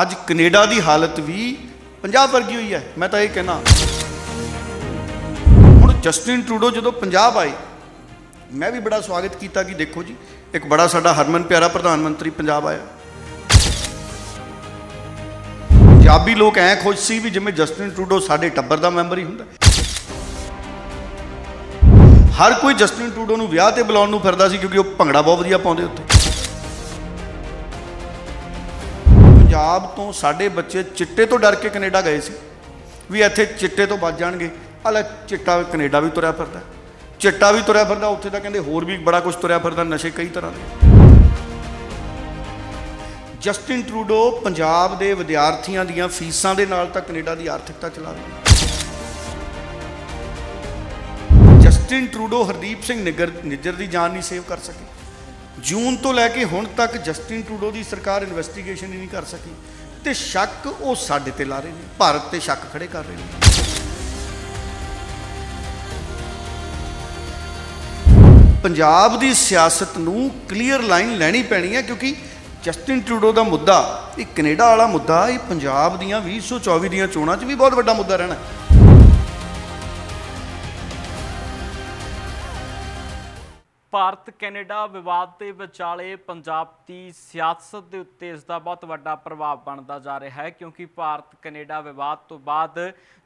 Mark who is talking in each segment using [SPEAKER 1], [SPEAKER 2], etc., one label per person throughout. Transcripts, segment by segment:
[SPEAKER 1] ਅੱਜ ਕੈਨੇਡਾ ਦੀ ਹਾਲਤ ਵੀ ਪੰਜਾਬ ਵਰਗੀ ਹੋਈ ਹੈ ਮੈਂ ਤਾਂ ਇਹ ਕਹਿਣਾ ਹੁਣ ਜਸਟਿਨ ਟਰੂਡੋ ਜਦੋਂ ਪੰਜਾਬ ਆਏ ਮੈਂ ਵੀ ਬੜਾ ਸਵਾਗਤ ਕੀਤਾ ਕਿ ਦੇਖੋ ਜੀ ਇੱਕ ਬੜਾ ਸਾਡਾ ਹਰਮਨ ਪਿਆਰਾ ਪ੍ਰਧਾਨ ਮੰਤਰੀ ਪੰਜਾਬ ਆਇਆ ਪੰਜਾਬੀ ਲੋਕ ਐ ਖੁਸ਼ ਸੀ ਵੀ ਜਿਵੇਂ ਜਸਟਿਨ ਟਰੂਡੋ ਸਾਡੇ ਟੱਬਰ ਦਾ ਮੈਂਬਰ ਹੀ ਹੁੰਦਾ ਹਰ ਕੋਈ ਜਸਟਿਨ ਟਰੂਡੋ ਨੂੰ ਵਿਆਹ ਤੇ ਬੁਲਾਉਣ ਨੂੰ ਫਿਰਦਾ ਸੀ ਕਿਉਂਕਿ ਉਹ ਭੰਗੜਾ ਬਹੁਤ ਵਧੀਆ ਪਾਉਂਦੇ ਉੱਥੇ ਪੰਜਾਬ ਤੋਂ ਸਾਡੇ ਬੱਚੇ ਚਿੱਟੇ ਤੋਂ ਡਰ ਕੇ ਕੈਨੇਡਾ ਗਏ ਸੀ ਵੀ ਇੱਥੇ ਚਿੱਟੇ ਤੋਂ ਬਚ ਜਾਣਗੇ ਅਲਾ ਚਿੱਟਾ ਕੈਨੇਡਾ ਵੀ ਤੁਰਿਆ ਫਿਰਦਾ ਚਿੱਟਾ ਵੀ ਤੁਰਿਆ ਫਿਰਦਾ ਉੱਥੇ ਤਾਂ ਕਹਿੰਦੇ ਹੋਰ ਵੀ ਬੜਾ ਕੁਝ ਤੁਰਿਆ ਫਿਰਦਾ ਨਸ਼ੇ ਕਈ ਤਰ੍ਹਾਂ ਦੇ ਜਸਟਿਨ ਟਰੂਡੋ ਪੰਜਾਬ ਦੇ ਵਿਦਿਆਰਥੀਆਂ ਦੀਆਂ ਫੀਸਾਂ ਦੇ ਨਾਲ ਤਾਂ ਕੈਨੇਡਾ ਦੀ ਆਰਥਿਕਤਾ ਚਲਾ ਰਿਹਾ ਜਸਟਿਨ ਟਰੂਡੋ ਹਰਦੀਪ ਸਿੰਘ ਨਿਗਰ ਨਿੱਜਰ ਦੀ ਜਾਨ ਨਹੀਂ ਸੇਵ ਕਰ ਸਕੇ ਜੂਨ ਤੋਂ ਲੈ ਕੇ ਹੁਣ ਤੱਕ ਜਸਟਿਨ ਟਰੂਡੋ ਦੀ ਸਰਕਾਰ ਇਨਵੈਸਟੀਗੇਸ਼ਨ ਹੀ ਨਹੀਂ ਕਰ ਸਕੀ ਤੇ ਸ਼ੱਕ ਉਹ ਸਾਡੇ ਤੇ ਲਾ ਰਹੇ ਨੇ ਭਾਰਤ ਤੇ ਸ਼ੱਕ ਖੜੇ ਕਰ ਰਹੇ ਨੇ ਪੰਜਾਬ ਦੀ ਸਿਆਸਤ ਨੂੰ ਕਲੀਅਰ ਲਾਈਨ ਲੈਣੀ ਪੈਣੀ ਹੈ ਕਿਉਂਕਿ ਜਸਟਿਨ ਟਰੂਡੋ ਦਾ ਮੁੱਦਾ ਇਹ ਕੈਨੇਡਾ ਵਾਲਾ ਮੁੱਦਾ ਇਹ ਪੰਜਾਬ ਦੀਆਂ 2024 ਦੀਆਂ ਚੋਣਾਂ 'ਚ ਵੀ ਬਹੁਤ ਵੱਡਾ ਮੁੱਦਾ ਰਹਿਣਾ ਹੈ
[SPEAKER 2] ਭਾਰਤ ਕੈਨੇਡਾ ਵਿਵਾਦ ਦੇ ਵਿਚਾਲੇ ਪੰਜਾਬ ਦੀ ਸਿਆਸਤ ਦੇ ਉੱਤੇ ਇਸ ਦਾ ਬਹੁਤ ਵੱਡਾ ਪ੍ਰਭਾਵ ਬਣਦਾ ਜਾ ਰਿਹਾ ਹੈ ਕਿਉਂਕਿ ਭਾਰਤ ਕੈਨੇਡਾ ਵਿਵਾਦ ਤੋਂ ਬਾਅਦ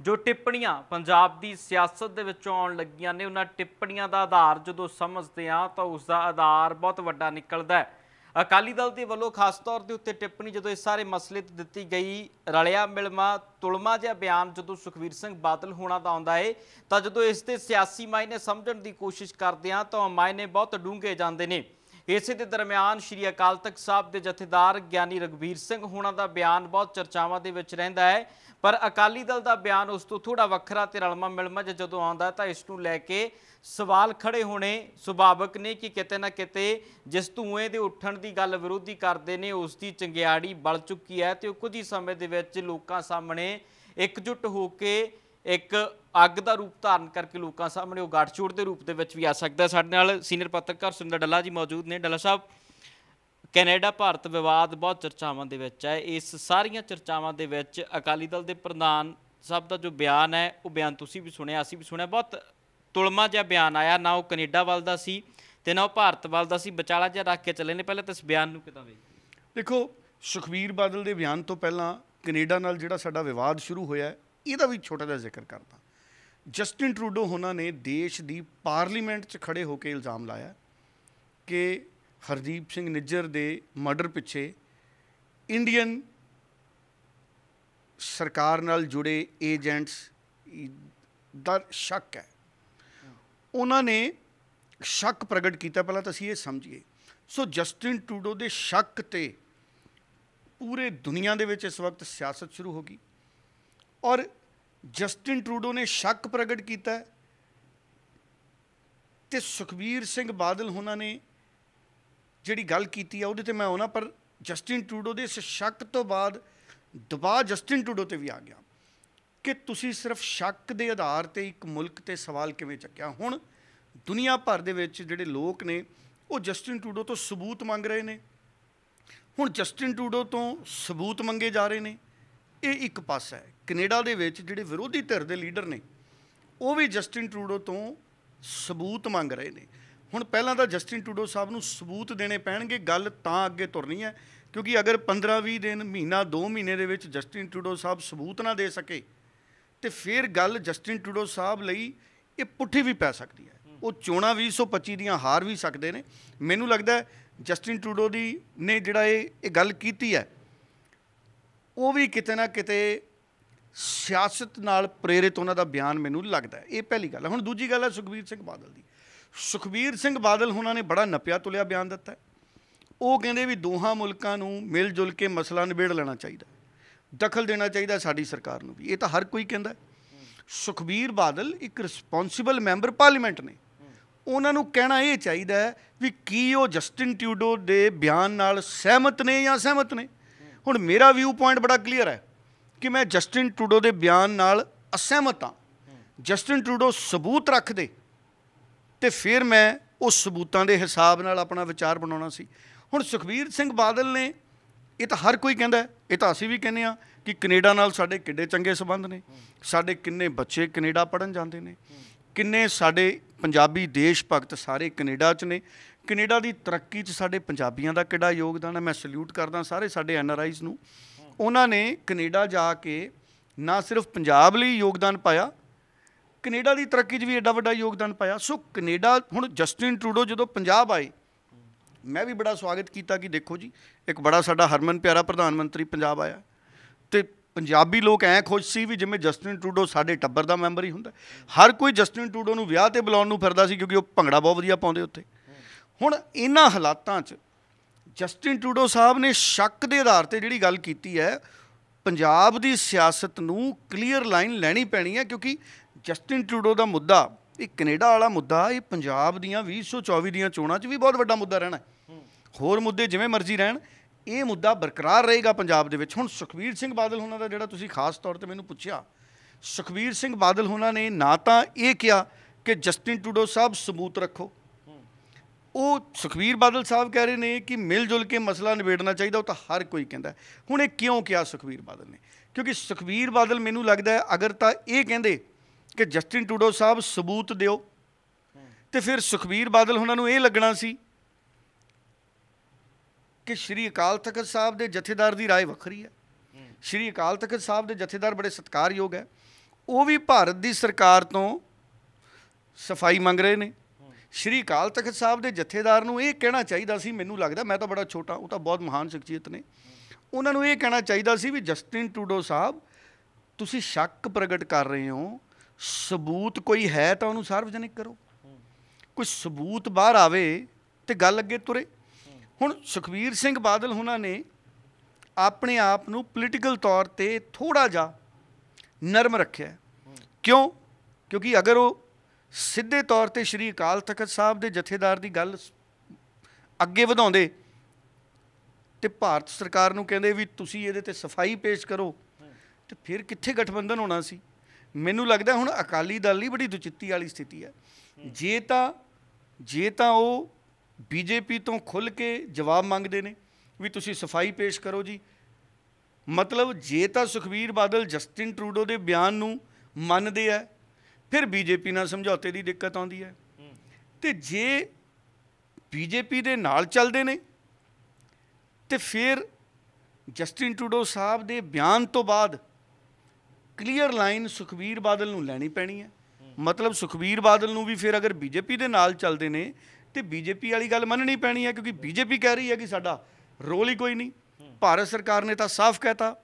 [SPEAKER 2] ਜੋ ਟਿੱਪਣੀਆਂ ਪੰਜਾਬ ਦੀ ਸਿਆਸਤ ਦੇ ਵਿੱਚ ਆਉਣ ਲੱਗੀਆਂ ਨੇ ਉਹਨਾਂ ਟਿੱਪਣੀਆਂ ਦਾ ਆਧਾਰ ਜਦੋਂ ਸਮਝਦੇ ਆ ਤਾਂ ਉਸ ਦਾ ਆਧਾਰ ਬਹੁਤ ਵੱਡਾ ਨਿਕਲਦਾ ਹੈ ਅਕਾਲੀ ਦਲ ਦੇ ਵੱਲੋਂ ਖਾਸ ਤੌਰ ਦੇ ਉੱਤੇ ਟਿੱਪਣੀ ਜਦੋਂ ਇਸ ਸਾਰੇ ਮਸਲੇ ਤੇ ਦਿੱਤੀ ਗਈ ਰਲਿਆ ਮਿਲਮਾ ਤੁਲਮਾ ਜਿਹਾ ਬਿਆਨ ਜਦੋਂ ਸੁਖਵੀਰ ਸਿੰਘ ਬਾਦਲ ਹੋਣਾ ਦਾ ਆਉਂਦਾ ਏ ਤਾਂ ਜਦੋਂ ਇਸ ਤੇ ਸਿਆਸੀ ਮਾਇਨੇ ਸਮਝਣ ਦੀ ਕੋਸ਼ਿਸ਼ ਕਰਦੇ ਆ ਤਾਂ ਮਾਇਨੇ ਬਹੁਤ ਡੂੰਘੇ ਜਾਂਦੇ ਨੇ ਇਸੇ ਦੇ ਦਰਮਿਆਨ ਸ਼੍ਰੀ ਅਕਾਲ ਤਖਤ ਸਾਹਿਬ ਦੇ ਜਥੇਦਾਰ ਗਿਆਨੀ ਰਗਵੀਰ ਸਿੰਘ ਹੋਣਾ ਦਾ ਬਿਆਨ ਬਹੁਤ ਚਰਚਾਵਾਂ ਦੇ ਵਿੱਚ ਰਹਿੰਦਾ ਹੈ ਪਰ ਅਕਾਲੀ ਦਲ ਦਾ ਬਿਆਨ ਉਸ ਤੋਂ ਥੋੜਾ ਵੱਖਰਾ ਤੇ ਰਲਮਾ ਮਿਲਮਾ ਜਦੋਂ ਆਉਂਦਾ ਤਾਂ ਇਸ ਨੂੰ ਲੈ ਕੇ ਸਵਾਲ ਖੜੇ ਹੋਣੇ ਸੁਭਾਵਕ ਨੇ ਕਿ ਕਿਤੇ ਨਾ ਕਿਤੇ ਜਿਸ ਧੂਏ ਦੇ ਉੱਠਣ ਦੀ ਗੱਲ ਵਿਰੋਧੀ ਕਰਦੇ ਨੇ ਉਸ ਦੀ ਚੰਗਿਆੜੀ ਬਲ ਚੁੱਕੀ ਹੈ ਤੇ ਉਹ ਕੁਝ ਹੀ ਸਮੇਂ ਦੇ ਵਿੱਚ ਲੋਕਾਂ ਸਾਹਮਣੇ ਇਕਜੁੱਟ ਹੋ ਕੇ ਇੱਕ ਅੱਗ ਦਾ ਰੂਪ ਧਾਰਨ ਕਰਕੇ ਲੋਕਾਂ ਸਾਹਮਣੇ ਉਹ ਗੱਠਜੋੜ ਦੇ ਰੂਪ ਦੇ ਵਿੱਚ ਵੀ ਆ ਸਕਦਾ ਸਾਡੇ ਨਾਲ ਸੀਨੀਅਰ ਪੱਤਰਕਾਰ ਸੁੰਦਰ ਡੱਲਾ ਜੀ ਮੌਜੂਦ ਨੇ ਡੱਲਾ ਸਾਹਿਬ ਕੈਨੇਡਾ ਭਾਰਤ ਵਿਵਾਦ ਬਹੁਤ ਚਰਚਾਵਾਂ ਦੇ ਵਿੱਚ ਹੈ ਇਸ ਸਾਰੀਆਂ ਚਰਚਾਵਾਂ ਦੇ ਵਿੱਚ ਅਕਾਲੀ ਦਲ ਦੇ ਪ੍ਰਧਾਨ ਸਾਹਿਬ ਦਾ ਜੋ ਬਿਆਨ ਹੈ ਉਹ ਬਿਆਨ ਤੁਸੀਂ ਵੀ ਸੁਣਿਆ ਅਸੀਂ ਵੀ ਸੁਣਿਆ ਬਹੁਤ ਤੁਲਮਾ ਜਿਹਾ ਬਿਆਨ ਆਇਆ ਨਾ ਉਹ ਕੈਨੇਡਾ ਵੱਲ ਦਾ ਸੀ ਤੇ ਨਾ ਉਹ ਭਾਰਤ ਵੱਲ ਦਾ ਸੀ ਵਿਚਾਲਾ ਜਿਹਾ ਰੱਖ ਕੇ ਚੱਲੇ ਨੇ ਪਹਿਲਾਂ ਤਾਂ ਇਸ ਬਿਆਨ ਨੂੰ ਕਿਦਾਂ ਵੇਖ
[SPEAKER 1] ਦੇਖੋ ਸੁਖਵੀਰ ਬਾਦਲ ਦੇ ਬਿਆਨ ਤੋਂ ਪਹਿਲਾਂ ਕੈਨੇਡਾ ਨਾਲ ਜਿਹੜਾ ਸਾਡਾ ਵਿਵਾਦ ਸ਼ੁਰੂ ਹੋਇਆ ਇਹਦਾ ਵੀ ਛੋਟਾ ਜਿਹਾ ਜ਼ਿਕਰ ਕਰਦਾ ਜਸਟਿਨ ਟਰੂਡੋ ਹੋਣਾ ਨੇ ਦੇਸ਼ ਦੀ ਪਾਰਲੀਮੈਂਟ 'ਚ ਖੜੇ ਹੋ ਕੇ ਇਲਜ਼ਾਮ ਲਾਇਆ ਕਿ ਹਰਦੀਪ ਸਿੰਘ ਨਿੱਜਰ ਦੇ ਮਰਡਰ ਪਿੱਛੇ ਇੰਡੀਅਨ ਸਰਕਾਰ ਨਾਲ ਜੁੜੇ ਏਜੰਟਸ ਦਾ ਸ਼ੱਕ ਹੈ ਉਹਨਾਂ ਨੇ ਸ਼ੱਕ ਪ੍ਰਗਟ ਕੀਤਾ ਪਹਿਲਾਂ ਤਾਂ ਅਸੀਂ ਇਹ ਸਮਝੀਏ ਸੋ ਜਸਟਿਨ ਟਰੂਡੋ ਦੇ ਸ਼ੱਕ ਤੇ ਪੂਰੇ ਦੁਨੀਆ ਦੇ ਵਿੱਚ ਇਸ ਵਕਤ ਸਿਆਸਤ ਸ਼ੁਰੂ ਹੋ ਗਈ ਔਰ ਜਸਟਿਨ ਟਰੂਡੋ ਨੇ ਸ਼ੱਕ ਪ੍ਰਗਟ ਕੀਤਾ ਤੇ ਸੁਖਬੀਰ ਸਿੰਘ ਬਾਦਲ ਹੁਣਾਂ ਨੇ ਜਿਹੜੀ ਗੱਲ ਕੀਤੀ ਆ ਉਹਦੇ ਤੇ ਮੈਂ ਆਉਣਾ ਪਰ ਜਸਟਿਨ ਟਰੂਡੋ ਦੇ ਇਸ ਸ਼ੱਕ ਤੋਂ ਬਾਅਦ ਦਬਾਅ ਜਸਟਿਨ ਟਰੂਡੋ ਤੇ ਵੀ ਆ ਗਿਆ ਕਿ ਤੁਸੀਂ ਸਿਰਫ ਸ਼ੱਕ ਦੇ ਆਧਾਰ ਤੇ ਇੱਕ ਮੁਲਕ ਤੇ ਸਵਾਲ ਕਿਵੇਂ ਚੱਕਿਆ ਹੁਣ ਦੁਨੀਆ ਭਰ ਦੇ ਵਿੱਚ ਜਿਹੜੇ ਲੋਕ ਨੇ ਉਹ ਜਸਟਿਨ ਟਰੂਡੋ ਤੋਂ ਸਬੂਤ ਮੰਗ ਰਹੇ ਨੇ ਹੁਣ ਜਸਟਿਨ ਟਰੂਡੋ ਤੋਂ ਸਬੂਤ ਮੰਗੇ ਜਾ ਰਹੇ ਨੇ ਇਹ ਇੱਕ ਪਾਸਾ ਹੈ ਕੈਨੇਡਾ ਦੇ ਵਿੱਚ ਜਿਹੜੇ ਵਿਰੋਧੀ ਧਿਰ ਦੇ ਲੀਡਰ ਨੇ ਉਹ ਵੀ ਜਸਟਿਨ ਟਰੂਡੋ ਤੋਂ ਸਬੂਤ ਮੰਗ ਰਹੇ ਨੇ ਹੁਣ ਪਹਿਲਾਂ ਤਾਂ ਜਸਟਿਨ ਟਰੂਡੋ ਸਾਹਿਬ ਨੂੰ ਸਬੂਤ ਦੇਣੇ ਪੈਣਗੇ ਗੱਲ ਤਾਂ ਅੱਗੇ ਤੁਰਨੀ ਹੈ ਕਿਉਂਕਿ ਅਗਰ 15-20 ਦਿਨ ਮਹੀਨਾ 2 ਮਹੀਨੇ ਦੇ ਵਿੱਚ ਜਸਟਿਨ ਟਰੂਡੋ ਸਾਹਿਬ ਸਬੂਤ ਨਾ ਦੇ ਸਕੇ ਤੇ ਫਿਰ ਗੱਲ ਜਸਟਿਨ ਟਰੂਡੋ ਸਾਹਿਬ ਲਈ ਇਹ ਪੁੱਠੀ ਵੀ ਪੈ ਸਕਦੀ ਹੈ ਉਹ ਚੋਣਾਂ 2025 ਦੀਆਂ ਹਾਰ ਵੀ ਸਕਦੇ ਨੇ ਮੈਨੂੰ ਲੱਗਦਾ ਜਸਟਿਨ ਟਰੂਡੋ ਦੀ ਨੇ ਜਿਹੜਾ ਇਹ ਇਹ ਗੱਲ ਕੀਤੀ ਹੈ ਉਹ ਵੀ ਕਿਤੇ ਨਾ ਕਿਤੇ ਸਿਆਸਤ ਨਾਲ ਪ੍ਰੇਰਿਤ ਉਹਨਾਂ ਦਾ ਬਿਆਨ ਮੈਨੂੰ ਲੱਗਦਾ ਇਹ ਪਹਿਲੀ ਗੱਲ ਹੈ ਹੁਣ ਦੂਜੀ ਗੱਲ ਹੈ ਸੁਖਬੀਰ ਸਿੰਘ ਬਾਦਲ ਦੀ ਸੁਖਬੀਰ ਸਿੰਘ ਬਾਦਲ ਉਹਨਾਂ ਨੇ ਬੜਾ ਨੱਪਿਆ ਤੁਲਿਆ ਬਿਆਨ ਦਿੱਤਾ ਉਹ ਕਹਿੰਦੇ ਵੀ ਦੋਹਾਂ ਮੁਲਕਾਂ ਨੂੰ ਮਿਲ ਜੁਲ ਕੇ ਮਸਲਾ ਨਿਬੇੜ ਲੈਣਾ ਚਾਹੀਦਾ ਦਖਲ ਦੇਣਾ ਚਾਹੀਦਾ ਸਾਡੀ ਸਰਕਾਰ ਨੂੰ ਵੀ ਇਹ ਤਾਂ ਹਰ ਕੋਈ ਕਹਿੰਦਾ ਸੁਖਬੀਰ ਬਾਦਲ ਇੱਕ ਰਿਸਪੌਂਸਿਬਲ ਮੈਂਬਰ ਪਾਰਲੀਮੈਂਟ ਨੇ ਉਹਨਾਂ ਨੂੰ ਕਹਿਣਾ ਇਹ ਚਾਹੀਦਾ ਹੈ ਵੀ ਕੀ ਉਹ ਜਸਟਿਨ ਟਿਊਡੋ ਦੇ ਬਿਆਨ ਨਾਲ ਸਹਿਮਤ ਨੇ ਜਾਂ ਸਹਿਮਤ ਨੇ ਹੁਣ ਮੇਰਾ ਵਿਊ ਪੁਆਇੰਟ ਬੜਾ ਕਲੀਅਰ ਹੈ ਕਿ ਮੈਂ ਜਸਟਿਨ ਟਰੂਡੋ ਦੇ ਬਿਆਨ ਨਾਲ ਅਸਹਿਮਤ ਹਾਂ ਜਸਟਿਨ ਟਰੂਡੋ ਸਬੂਤ ਰੱਖਦੇ ਤੇ ਫਿਰ ਮੈਂ ਉਸ ਸਬੂਤਾਂ ਦੇ ਹਿਸਾਬ ਨਾਲ ਆਪਣਾ ਵਿਚਾਰ ਬਣਾਉਣਾ ਸੀ ਹੁਣ ਸੁਖਵੀਰ ਸਿੰਘ ਬਾਦਲ ਨੇ ਇਹ ਤਾਂ ਹਰ ਕੋਈ ਕਹਿੰਦਾ ਇਹ ਤਾਂ ਅਸੀਂ ਵੀ ਕਹਿੰਦੇ ਆ ਕਿ ਕੈਨੇਡਾ ਨਾਲ ਸਾਡੇ ਕਿੱਡੇ ਚੰਗੇ ਸਬੰਧ ਨੇ ਸਾਡੇ ਕਿੰਨੇ ਬੱਚੇ ਕੈਨੇਡਾ ਪੜਨ ਜਾਂਦੇ ਨੇ ਕਿੰਨੇ ਸਾਡੇ ਪੰਜਾਬੀ ਦੇਸ਼ ਭਗਤ ਸਾਰੇ ਕੈਨੇਡਾ 'ਚ ਨੇ ਕੈਨੇਡਾ ਦੀ ਤਰੱਕੀ 'ਚ ਸਾਡੇ ਪੰਜਾਬੀਆਂ ਦਾ ਕਿਹੜਾ ਯੋਗਦਾਨ ਹੈ ਮੈਂ ਸਲੂਟ ਕਰਦਾ ਸਾਰੇ ਸਾਡੇ ਐਨਆਰਆਈਜ਼ ਨੂੰ ਉਹਨਾਂ ਨੇ ਕੈਨੇਡਾ ਜਾ ਕੇ ਨਾ ਸਿਰਫ ਪੰਜਾਬ ਲਈ ਯੋਗਦਾਨ ਪਾਇਆ ਕੈਨੇਡਾ ਦੀ ਤਰੱਕੀ 'ਚ ਵੀ ਐਡਾ ਵੱਡਾ ਯੋਗਦਾਨ ਪਾਇਆ ਸੋ ਕੈਨੇਡਾ ਹੁਣ ਜਸਟਿਨ ਟਰੂਡੋ ਜਦੋਂ ਪੰਜਾਬ ਆਏ ਮੈਂ ਵੀ ਬੜਾ ਸਵਾਗਤ ਕੀਤਾ ਕਿ ਦੇਖੋ ਜੀ ਇੱਕ ਬੜਾ ਸਾਡਾ ਹਰਮਨ ਪਿਆਰਾ ਪ੍ਰਧਾਨ ਮੰਤਰੀ ਪੰਜਾਬ ਆਇਆ ਤੇ ਪੰਜਾਬੀ ਲੋਕ ਐ ਖੁਸ਼ ਸੀ ਵੀ ਜਿਵੇਂ ਜਸਟਿਨ ਟਰੂਡੋ ਸਾਡੇ ਟੱਬਰ ਦਾ ਮੈਂਬਰ ਹੀ ਹੁੰਦਾ ਹਰ ਕੋਈ ਜਸਟਿਨ ਟਰੂਡੋ ਨੂੰ ਵਿਆਹ ਤੇ ਬੁਲਾਉਣ ਨੂੰ ਫਿਰਦਾ ਸੀ ਕਿਉਂਕਿ ਉਹ ਭੰਗੜਾ ਬਹੁਤ ਵਧੀਆ ਪਾਉਂਦੇ ਉੱਥੇ ਹੁਣ ਇਹਨਾਂ ਹਾਲਾਤਾਂ 'ਚ ਜਸਟਿਨ ਟਰੂਡੋ ਸਾਹਿਬ ਨੇ ਸ਼ੱਕ ਦੇ ਆਧਾਰ ਤੇ ਜਿਹੜੀ ਗੱਲ ਕੀਤੀ ਹੈ ਪੰਜਾਬ ਦੀ ਸਿਆਸਤ ਨੂੰ ਕਲੀਅਰ ਲਾਈਨ ਲੈਣੀ ਪੈਣੀ ਹੈ ਕਿਉਂਕਿ ਜਸਟਿਨ ਟਰੂਡੋ ਦਾ ਮੁੱਦਾ ਇਹ ਕੈਨੇਡਾ ਵਾਲਾ ਮੁੱਦਾ ਇਹ ਪੰਜਾਬ ਦੀਆਂ 2024 ਦੀਆਂ ਚੋਣਾਂ 'ਚ ਵੀ ਬਹੁਤ ਵੱਡਾ ਮੁੱਦਾ ਰਹਿਣਾ ਹੋਰ ਮੁੱਦੇ ਜਿਵੇਂ ਮਰਜ਼ੀ ਰਹਿਣ ਇਹ ਮੁੱਦਾ ਬਰਕਰਾਰ ਰਹੇਗਾ ਪੰਜਾਬ ਦੇ ਵਿੱਚ ਹੁਣ ਸੁਖਵੀਰ ਸਿੰਘ ਬਾਦਲ ਹੋਣਾ ਦਾ ਜਿਹੜਾ ਤੁਸੀਂ ਖਾਸ ਤੌਰ ਤੇ ਮੈਨੂੰ ਪੁੱਛਿਆ ਸੁਖਵੀਰ ਸਿੰਘ ਬਾਦਲ ਹੋਣਾ ਨੇ ਨਾ ਤਾਂ ਇਹ ਕਿਹਾ ਕਿ ਜਸਟਿਨ ਟਰੂਡੋ ਸਾਹਿਬ ਸਬੂਤ ਰੱਖੋ ਉਹ ਸੁਖਵੀਰ ਬਾਦਲ ਸਾਹਿਬ ਕਹਿ ਰਹੇ ਨੇ ਕਿ ਮਿਲ ਜੁਲ ਕੇ ਮਸਲਾ ਨਿਬੇੜਨਾ ਚਾਹੀਦਾ ਉਹ ਤਾਂ ਹਰ ਕੋਈ ਕਹਿੰਦਾ ਹੁਣ ਇਹ ਕਿਉਂ ਕਿਹਾ ਸੁਖਵੀਰ ਬਾਦਲ ਨੇ ਕਿਉਂਕਿ ਸੁਖਵੀਰ ਬਾਦਲ ਮੈਨੂੰ ਲੱਗਦਾ ਹੈ ਅਗਰ ਤਾਂ ਇਹ ਕਹਿੰਦੇ ਕਿ ਜਸਟਿਨ ਟੂਡੋ ਸਾਹਿਬ ਸਬੂਤ ਦਿਓ ਤੇ ਫਿਰ ਸੁਖਵੀਰ ਬਾਦਲ ਉਹਨਾਂ ਨੂੰ ਇਹ ਲੱਗਣਾ ਸੀ ਕਿ ਸ਼੍ਰੀ ਅਕਾਲ ਤਖਤ ਸਾਹਿਬ ਦੇ ਜਥੇਦਾਰ ਦੀ رائے ਵੱਖਰੀ ਹੈ ਸ਼੍ਰੀ ਅਕਾਲ ਤਖਤ ਸਾਹਿਬ ਦੇ ਜਥੇਦਾਰ ਬੜੇ ਸਤਿਕਾਰਯੋਗ ਹੈ ਉਹ ਵੀ ਭਾਰਤ ਦੀ ਸਰਕਾਰ ਤੋਂ ਸਫਾਈ ਮੰਗ ਰਹੇ ਨੇ ਸ਼੍ਰੀ ਅਕਾਲ ਤਖਤ ਸਾਹਿਬ ਦੇ ਜਥੇਦਾਰ ਨੂੰ ਇਹ ਕਹਿਣਾ ਚਾਹੀਦਾ ਸੀ ਮੈਨੂੰ ਲੱਗਦਾ ਮੈਂ ਤਾਂ ਬੜਾ ਛੋਟਾ ਉਹ ਤਾਂ ਬਹੁਤ ਮਹਾਨ ਸ਼ਖਸੀਅਤ ਨੇ ਉਹਨਾਂ ਨੂੰ ਇਹ ਕਹਿਣਾ ਚਾਹੀਦਾ ਸੀ ਵੀ ਜਸਟਿਨ ਟੂਡੋ ਸਾਹਿਬ ਤੁਸੀਂ ਸ਼ੱਕ ਪ੍ਰਗਟ ਕਰ ਰਹੇ ਹੋ ਸਬੂਤ ਕੋਈ ਹੈ ਤਾਂ ਉਹਨੂੰ ਸਰਵਜਨਿਕ ਕਰੋ ਕੋਈ ਸਬੂਤ ਬਾਹਰ ਆਵੇ ਤੇ ਗੱਲ ਅੱਗੇ ਤੁਰੇ ਹੁਣ ਸੁਖਵੀਰ ਸਿੰਘ ਬਾਦਲ ਉਹਨਾਂ ਨੇ ਆਪਣੇ ਆਪ ਨੂੰ ਪੋਲੀਟੀਕਲ ਤੌਰ ਤੇ ਥੋੜਾ ਜਿਹਾ ਨਰਮ ਰੱਖਿਆ ਕਿਉਂ ਕਿਉਂਕਿ ਅਗਰ ਉਹ ਸਿੱਧੇ ਤੌਰ ਤੇ ਸ਼੍ਰੀ ਅਕਾਲ ਤਖਤ ਸਾਹਿਬ ਦੇ ਜਥੇਦਾਰ ਦੀ ਗੱਲ ਅੱਗੇ ਵਧਾਉਂਦੇ ਤੇ ਭਾਰਤ ਸਰਕਾਰ ਨੂੰ ਕਹਿੰਦੇ ਵੀ ਤੁਸੀਂ ਇਹਦੇ ਤੇ ਸਫਾਈ ਪੇਸ਼ ਕਰੋ ਤੇ ਫਿਰ ਕਿੱਥੇ ਗਠਬੰਧਨ ਹੋਣਾ ਸੀ ਮੈਨੂੰ ਲੱਗਦਾ ਹੁਣ ਅਕਾਲੀ ਦਲ ਲਈ ਬੜੀ ਦੁਚਿੱਤੀ ਵਾਲੀ ਸਥਿਤੀ ਹੈ ਜੇ ਤਾਂ ਜੇ ਤਾਂ ਉਹ ਬੀਜੇਪੀ ਤੋਂ ਖੁੱਲ ਕੇ ਜਵਾਬ ਮੰਗਦੇ ਨੇ ਵੀ ਤੁਸੀਂ ਸਫਾਈ ਪੇਸ਼ ਕਰੋ ਜੀ ਮਤਲਬ ਜੇ ਤਾਂ ਸੁਖਵੀਰ ਬਾਦਲ ਜਸਟਿਨ ਟਰੂਡੋ ਦੇ ਬਿਆਨ ਨੂੰ ਮੰਨਦੇ ਆ ਫਿਰ ਬੀਜੇਪੀ ਨਾਲ ਸਮਝੌਤੇ ਦੀ ਦਿੱਕਤ ਆਉਂਦੀ ਹੈ ਤੇ ਜੇ ਬੀਜੇਪੀ ਦੇ ਨਾਲ ਚੱਲਦੇ ਨੇ ਤੇ ਫਿਰ ਜਸਟਿਨ ਟੂਡੋ ਸਾਹਿਬ ਦੇ ਬਿਆਨ ਤੋਂ ਬਾਅਦ ਕਲੀਅਰ ਲਾਈਨ ਸੁਖਵੀਰ ਬਾਦਲ ਨੂੰ ਲੈਣੀ ਪੈਣੀ ਹੈ ਮਤਲਬ ਸੁਖਵੀਰ ਬਾਦਲ ਨੂੰ ਵੀ ਫਿਰ ਅਗਰ ਬੀਜੇਪੀ ਦੇ ਨਾਲ ਚੱਲਦੇ ਨੇ ਤੇ ਬੀਜੇਪੀ ਵਾਲੀ ਗੱਲ ਮੰਨਣੀ ਪੈਣੀ ਹੈ ਕਿਉਂਕਿ ਬੀਜੇਪੀ ਕਹਿ ਰਹੀ ਹੈ ਕਿ ਸਾਡਾ ਰੋਲ ਹੀ ਕੋਈ ਨਹੀਂ ਭਾਰਤ ਸਰਕਾਰ ਨੇ ਤਾਂ ਸਾਫ਼ ਕਹਿਤਾ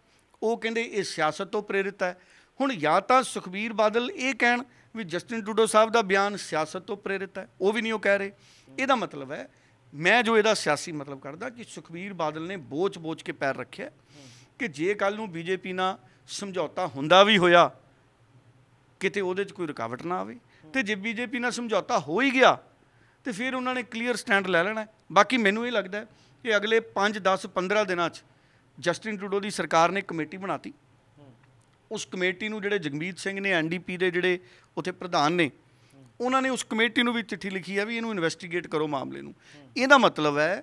[SPEAKER 1] ਉਹ ਕਹਿੰਦੇ ਇਹ ਸਿਆਸਤ ਤੋਂ ਪ੍ਰੇਰਿਤ ਹੈ ਹੁਣ ਜਾਂ ਤਾਂ ਸੁਖਵੀਰ ਬਾਦਲ ਇਹ ਕਹਿਣ ਵੀ ਜਸਟਿਨ ਟੂਡੋ ਸਾਹਿਬ ਦਾ ਬਿਆਨ ਸਿਆਸਤ ਤੋਂ ਪ੍ਰੇਰਿਤ ਹੈ ਉਹ ਵੀ ਨਹੀਂ ਉਹ ਕਹਿ ਰਹੇ ਇਹਦਾ ਮਤਲਬ ਹੈ ਮੈਂ ਜੋ ਇਹਦਾ ਸਿਆਸੀ ਮਤਲਬ ਕਰਦਾ ਕਿ ਸੁਖਵੀਰ ਬਾਦਲ ਨੇ ਬੋਚ-ਬੋਚ ਕੇ ਪੈਰ ਰੱਖਿਆ ਕਿ ਜੇ ਕੱਲ ਨੂੰ ਬੀਜੇਪੀ ਨਾਲ ਸਮਝੌਤਾ ਹੁੰਦਾ ਵੀ ਹੋਇਆ ਕਿਤੇ ਉਹਦੇ 'ਚ ਕੋਈ ਰੁਕਾਵਟ ਨਾ ਆਵੇ ਤੇ ਜੇ ਬੀਜੇਪੀ ਨਾਲ ਸਮਝੌਤਾ ਹੋ ਹੀ ਗਿਆ ਤੇ ਫਿਰ ਉਹਨਾਂ ਨੇ ਕਲੀਅਰ ਸਟੈਂਡ ਲੈ ਲੈਣਾ ਬਾਕੀ ਮੈਨੂੰ ਇਹ ਲੱਗਦਾ ਕਿ ਅਗਲੇ 5 10 15 ਦਿਨਾਂ 'ਚ ਜਸਟਿਨ ਟਰੂਡੋ ਦੀ ਸਰਕਾਰ ਨੇ ਕਮੇਟੀ ਬਣਾਤੀ ਉਸ ਕਮੇਟੀ ਨੂੰ ਜਿਹੜੇ ਜਗਮੀਤ ਸਿੰਘ ਨੇ ਐਨਡੀਪੀ ਦੇ ਜਿਹੜੇ ਉੱਥੇ ਪ੍ਰਧਾਨ ਨੇ ਉਹਨਾਂ ਨੇ ਉਸ ਕਮੇਟੀ ਨੂੰ ਵੀ ਚਿੱਠੀ ਲਿਖੀ ਆ ਵੀ ਇਹਨੂੰ ਇਨਵੈਸਟੀਗੇਟ ਕਰੋ ਮਾਮਲੇ ਨੂੰ ਇਹਦਾ ਮਤਲਬ ਹੈ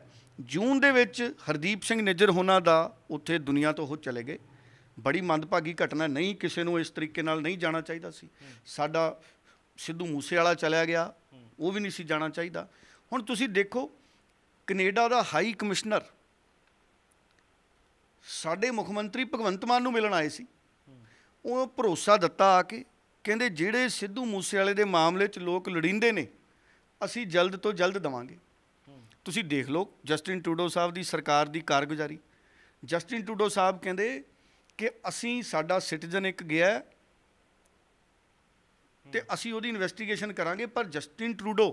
[SPEAKER 1] ਜੂਨ ਦੇ ਵਿੱਚ ਹਰਦੀਪ ਸਿੰਘ ਨਿੱਜਰ ਹੋਣਾ ਦਾ ਉੱਥੇ ਦੁਨੀਆ ਤੋਂ ਉਹ ਚਲੇ ਗਏ ਬੜੀ ਮੰਦਭਾਗੀ ਘਟਨਾ ਨਹੀਂ ਕਿਸੇ ਨੂੰ ਇਸ ਤਰੀਕੇ ਨਾਲ ਨਹੀਂ ਜਾਣਾ ਚਾਹੀਦਾ ਸੀ ਸਾਡਾ ਸਿੱਧੂ ਮੂਸੇ ਵਾਲਾ ਚਲਿਆ ਗਿਆ ਉਹ ਵੀ ਨਹੀਂ ਸੀ ਜਾਣਾ ਚਾਹੀਦਾ ਹੁਣ ਤੁਸੀਂ ਦੇਖੋ ਕੈਨੇਡਾ ਦਾ ਹਾਈ ਕਮਿਸ਼ਨਰ ਸਾਡੇ ਮੁੱਖ ਮੰਤਰੀ ਭਗਵੰਤ ਮਾਨ ਨੂੰ ਮਿਲਣ ਆਏ ਸੀ ਉਹ ਭਰੋਸਾ ਦਿੱਤਾ ਆ ਕੇ ਕਹਿੰਦੇ ਜਿਹੜੇ ਸਿੱਧੂ ਮੂਸੇ ਵਾਲੇ ਦੇ ਮਾਮਲੇ 'ਚ ਲੋਕ ਲੜਿੰਦੇ ਨੇ ਅਸੀਂ ਜਲਦ ਤੋਂ ਜਲਦ ਦਵਾਂਗੇ ਤੁਸੀਂ ਦੇਖ ਲਓ ਜਸਟਿਨ ਟੂਡੋ ਸਾਹਿਬ ਦੀ ਸਰਕਾਰ ਦੀ ਕਾਰਗੁਜ਼ਾਰੀ ਜਸਟਿਨ ਟੂਡੋ ਸਾਹਿਬ ਕਹਿੰਦੇ ਕਿ ਅਸੀਂ ਸਾਡਾ ਸਿਟੀਜ਼ਨ ਇੱਕ ਗਿਆ ਤੇ ਅਸੀਂ ਉਹਦੀ ਇਨਵੈਸਟੀਗੇਸ਼ਨ ਕਰਾਂਗੇ ਪਰ ਜਸਟਿਨ ਟਰੂਡੋ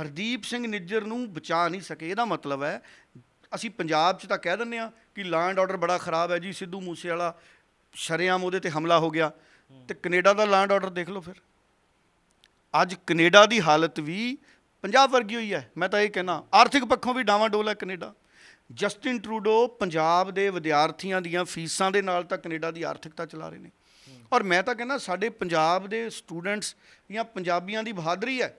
[SPEAKER 1] ਹਰਦੀਪ ਸਿੰਘ ਨਿੱਜਰ ਨੂੰ ਬਚਾ ਨਹੀਂ ਸਕੇ ਇਹਦਾ ਮਤਲਬ ਹੈ ਅਸੀਂ ਪੰਜਾਬ 'ਚ ਤਾਂ ਕਹਿ ਦਿੰਨੇ ਆ ਕਿ ਲੈਂਡ ਆਰਡਰ ਬੜਾ ਖਰਾਬ ਹੈ ਜੀ ਸਿੱਧੂ ਮੂਸੇ ਵਾਲਾ ਸ਼ਰਿਆਮ ਉਹਦੇ ਤੇ ਹਮਲਾ ਹੋ ਗਿਆ ਤੇ ਕੈਨੇਡਾ ਦਾ ਲੈਂਡ ਆਰਡਰ ਦੇਖ ਲਓ ਫਿਰ ਅੱਜ ਕੈਨੇਡਾ ਦੀ ਹਾਲਤ ਵੀ ਪੰਜਾਬ ਵਰਗੀ ਹੋਈ ਹੈ ਮੈਂ ਤਾਂ ਇਹ ਕਹਿਣਾ ਆਰਥਿਕ ਪੱਖੋਂ ਵੀ ਡਾਵਾ ਡੋਲ ਹੈ ਕੈਨੇਡਾ ਜਸਟਿਨ ਟਰੂਡੋ ਪੰਜਾਬ ਦੇ ਵਿਦਿਆਰਥੀਆਂ ਦੀਆਂ ਫੀਸਾਂ ਦੇ ਨਾਲ ਤਾਂ ਕੈਨੇਡਾ ਦੀ ਆਰਥਿਕਤਾ ਚਲਾ ਰਹੇ ਨੇ ਔਰ ਮੈਂ ਤਾਂ ਕਹਿੰਦਾ ਸਾਡੇ ਪੰਜਾਬ ਦੇ ਸਟੂਡੈਂਟਸ ਜਾਂ ਪੰਜਾਬੀਆਂ ਦੀ ਬਹਾਦਰੀ ਹੈ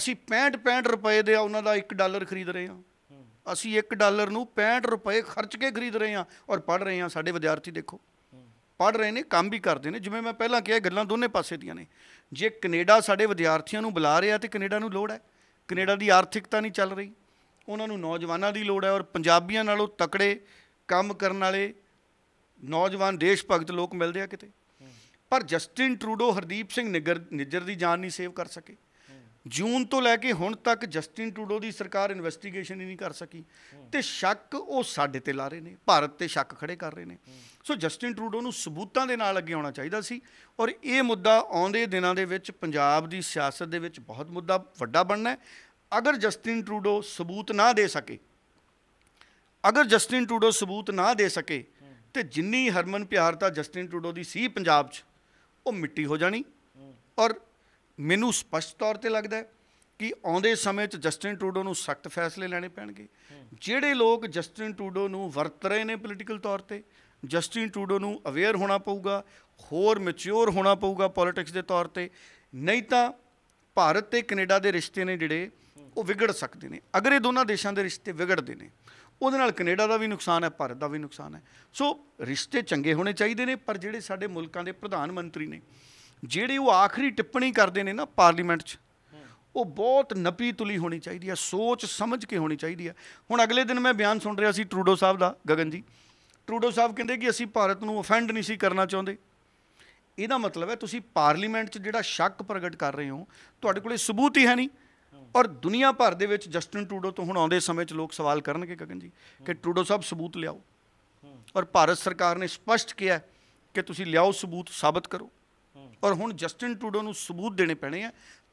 [SPEAKER 1] ਅਸੀਂ 65 65 ਰੁਪਏ ਦੇ ਉਹਨਾਂ ਦਾ 1 ਡਾਲਰ ਖਰੀਦ ਰਹੇ ਹਾਂ ਅਸੀਂ 1 ਡਾਲਰ ਨੂੰ 65 ਰੁਪਏ ਖਰਚ ਕੇ ਖਰੀਦ ਰਹੇ ਹਾਂ ਔਰ ਪੜ ਰਹੇ ਹਾਂ ਸਾਡੇ ਵਿਦਿਆਰਥੀ ਦੇਖੋ ਪੜ ਰਹੇ ਨੇ ਕੰਮ ਵੀ ਕਰਦੇ ਨੇ ਜਿਵੇਂ ਮੈਂ ਪਹਿਲਾਂ ਕਿਹਾ ਗੱਲਾਂ ਦੋਨੇ ਪਾਸੇ ਦੀਆਂ ਨੇ ਜੇ ਕੈਨੇਡਾ ਸਾਡੇ ਵਿਦਿਆਰਥੀਆਂ ਨੂੰ ਬੁਲਾ ਰਿਹਾ ਤੇ ਕੈਨੇਡਾ ਨੂੰ ਲੋੜ ਹੈ ਕੈਨੇਡਾ ਦੀ ਆਰਥਿਕਤਾ ਨਹੀਂ ਚੱਲ ਰਹੀ ਉਹਨਾਂ ਨੂੰ ਨੌਜਵਾਨਾਂ ਦੀ ਲੋੜ ਹੈ ਔਰ ਪੰਜਾਬੀਆਂ ਨਾਲੋਂ ਤਕੜੇ ਕੰਮ ਕਰਨ ਵਾਲੇ ਨੌਜਵਾਨ ਦੇਸ਼ ਭਗਤ ਲੋਕ ਮਿਲਦੇ ਆ ਕਿਤੇ ਪਰ ਜਸਟਿਨ ਟਰੂਡੋ ਹਰਦੀਪ ਸਿੰਘ ਨਿੱਜਰ ਦੀ ਜਾਨ ਨਹੀਂ ਸੇਵ ਕਰ ਸਕੇ ਜੂਨ ਤੋਂ ਲੈ ਕੇ ਹੁਣ ਤੱਕ ਜਸਟਿਨ ਟੂਡੋ ਦੀ ਸਰਕਾਰ ਇਨਵੈਸਟੀਗੇਸ਼ਨ ਹੀ ਨਹੀਂ ਕਰ ਸਕੀ ਤੇ ਸ਼ੱਕ ਉਹ ਸਾਡੇ ਤੇ ਲਾ ਰਹੇ ਨੇ ਭਾਰਤ ਤੇ ਸ਼ੱਕ ਖੜੇ ਕਰ ਰਹੇ ਨੇ ਸੋ ਜਸਟਿਨ ਟੂਡੋ ਨੂੰ ਸਬੂਤਾਂ ਦੇ ਨਾਲ ਅੱਗੇ ਆਉਣਾ ਚਾਹੀਦਾ ਸੀ ਔਰ ਇਹ ਮੁੱਦਾ ਆਉਂਦੇ ਦਿਨਾਂ ਦੇ ਵਿੱਚ ਪੰਜਾਬ ਦੀ ਸਿਆਸਤ ਦੇ ਵਿੱਚ ਬਹੁਤ ਮੁੱਦਾ ਵੱਡਾ ਬਣਨਾ ਹੈ ਅਗਰ ਜਸਟਿਨ ਟੂਡੋ ਸਬੂਤ ਨਾ ਦੇ ਸਕੇ ਅਗਰ ਜਸਟਿਨ ਟੂਡੋ ਸਬੂਤ ਨਾ ਦੇ ਸਕੇ ਤੇ ਜਿੰਨੀ ਹਰਮਨ ਪਿਆਰਤਾ ਜਸਟਿਨ ਟੂਡੋ ਦੀ ਸੀ ਪੰਜਾਬ 'ਚ ਉਹ ਮਿੱਟੀ ਹੋ ਜਾਣੀ ਔਰ ਮੈਨੂੰ ਸਪਸ਼ਟ ਤੌਰ ਤੇ ਲੱਗਦਾ ਹੈ ਕਿ ਆਉਂਦੇ ਸਮੇਂ 'ਚ ਜਸਟਿਨ ਟਰੂਡੋ ਨੂੰ ਸਖਤ ਫੈਸਲੇ ਲੈਣੇ ਪੈਣਗੇ ਜਿਹੜੇ ਲੋਕ ਜਸਟਿਨ ਟਰੂਡੋ ਨੂੰ ਵਰਤ ਰਹੇ ਨੇ ਪੋਲੀਟੀਕਲ ਤੌਰ ਤੇ ਜਸਟਿਨ ਟਰੂਡੋ ਨੂੰ ਅਵੇਅਰ ਹੋਣਾ ਪਊਗਾ ਹੋਰ ਮੈਚੂਰ ਹੋਣਾ ਪਊਗਾ ਪੋਲਿਟਿਕਸ ਦੇ ਤੌਰ ਤੇ ਨਹੀਂ ਤਾਂ ਭਾਰਤ ਤੇ ਕੈਨੇਡਾ ਦੇ ਰਿਸ਼ਤੇ ਨੇ ਜਿਹੜੇ ਉਹ ਵਿਗੜ ਸਕਦੇ ਨੇ ਅਗਰ ਇਹ ਦੋਨਾਂ ਦੇਸ਼ਾਂ ਦੇ ਰਿਸ਼ਤੇ ਵਿਗੜਦੇ ਨੇ ਉਹਦੇ ਨਾਲ ਕੈਨੇਡਾ ਦਾ ਵੀ ਨੁਕਸਾਨ ਹੈ ਭਾਰਤ ਦਾ ਵੀ ਨੁਕਸਾਨ ਹੈ ਸੋ ਰਿਸ਼ਤੇ ਚੰਗੇ ਹੋਣੇ ਚਾਹੀਦੇ ਨੇ ਪਰ ਜਿਹੜੇ ਸਾਡੇ ਮੁਲਕਾਂ ਦੇ ਪ੍ਰਧਾਨ ਮੰਤਰੀ ਨੇ ਜਿਹੜੇ ਉਹ ਆਖਰੀ ਟਿੱਪਣੀ ਕਰਦੇ ਨੇ ਨਾ ਪਾਰਲੀਮੈਂਟ 'ਚ ਉਹ ਬਹੁਤ ਨਪੀ ਤੁਲੀ ਹੋਣੀ ਚਾਹੀਦੀ ਆ ਸੋਚ ਸਮਝ ਕੇ ਹੋਣੀ ਚਾਹੀਦੀ ਆ ਹੁਣ ਅਗਲੇ ਦਿਨ ਮੈਂ ਬਿਆਨ ਸੁਣ ਰਿਹਾ ਸੀ ਟਰੂਡੋ ਸਾਹਿਬ ਦਾ ਗਗਨ ਜੀ ਟਰੂਡੋ ਸਾਹਿਬ ਕਹਿੰਦੇ ਕਿ ਅਸੀਂ ਭਾਰਤ ਨੂੰ ਅਫੈਂਡ ਨਹੀਂ ਸੀ ਕਰਨਾ ਚਾਹੁੰਦੇ ਇਹਦਾ ਮਤਲਬ ਹੈ ਤੁਸੀਂ ਪਾਰਲੀਮੈਂਟ 'ਚ ਜਿਹੜਾ ਸ਼ੱਕ ਪ੍ਰਗਟ ਕਰ ਰਹੇ ਹੋ ਤੁਹਾਡੇ ਕੋਲੇ ਸਬੂਤ ਹੀ ਹੈ ਨਹੀਂ ਔਰ ਦੁਨੀਆ ਭਰ ਦੇ ਵਿੱਚ ਜਸਟਿਨ ਟਰੂਡੋ ਤੋਂ ਹੁਣ ਆਉਂਦੇ ਸਮੇਂ 'ਚ ਲੋਕ ਸਵਾਲ ਕਰਨਗੇ ਗਗਨ ਜੀ ਕਿ ਟਰੂਡੋ ਸਾਹਿਬ ਸਬੂਤ ਲਿਆਓ ਔਰ ਭਾਰਤ ਸਰਕਾਰ ਨੇ ਸਪਸ਼ਟ ਕਿਹਾ ਕਿ ਤੁਸੀਂ ਲਿਆਓ ਸਬੂਤ ਸਾਬਤ ਕਰੋ ਔਰ ਹੁਣ ਜਸਟਿਨ ਟੂਡੋ ਨੂੰ ਸਬੂਤ ਦੇਣੇ ਪੈਣੇ ਆ